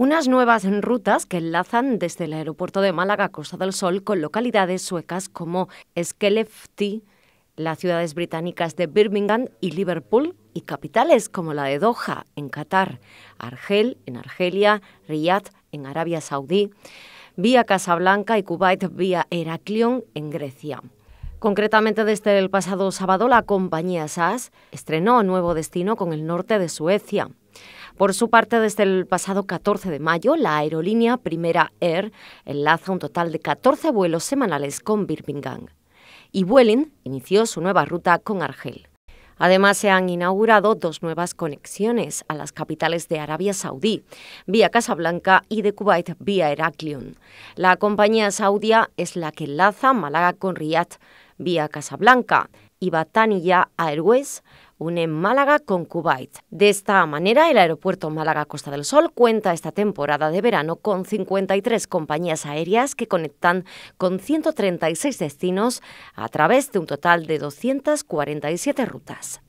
unas nuevas rutas que enlazan desde el aeropuerto de Málaga Costa del Sol con localidades suecas como Skellefteå, las ciudades británicas de Birmingham y Liverpool y capitales como la de Doha en Qatar, Argel en Argelia, Riyadh en Arabia Saudí, vía Casablanca y Kuwait vía Heraklion, en Grecia. Concretamente desde el pasado sábado la compañía SAS estrenó nuevo destino con el norte de Suecia, por su parte, desde el pasado 14 de mayo, la aerolínea Primera Air enlaza un total de 14 vuelos semanales con Birmingham. Y Vueling inició su nueva ruta con Argel. Además, se han inaugurado dos nuevas conexiones a las capitales de Arabia Saudí, vía Casablanca y de Kuwait vía Heraklion. La compañía saudia es la que enlaza Málaga con Riyadh vía Casablanca y Batanilla Airways une Málaga con Kuwait. De esta manera, el aeropuerto Málaga-Costa del Sol cuenta esta temporada de verano con 53 compañías aéreas que conectan con 136 destinos a través de un total de 247 rutas.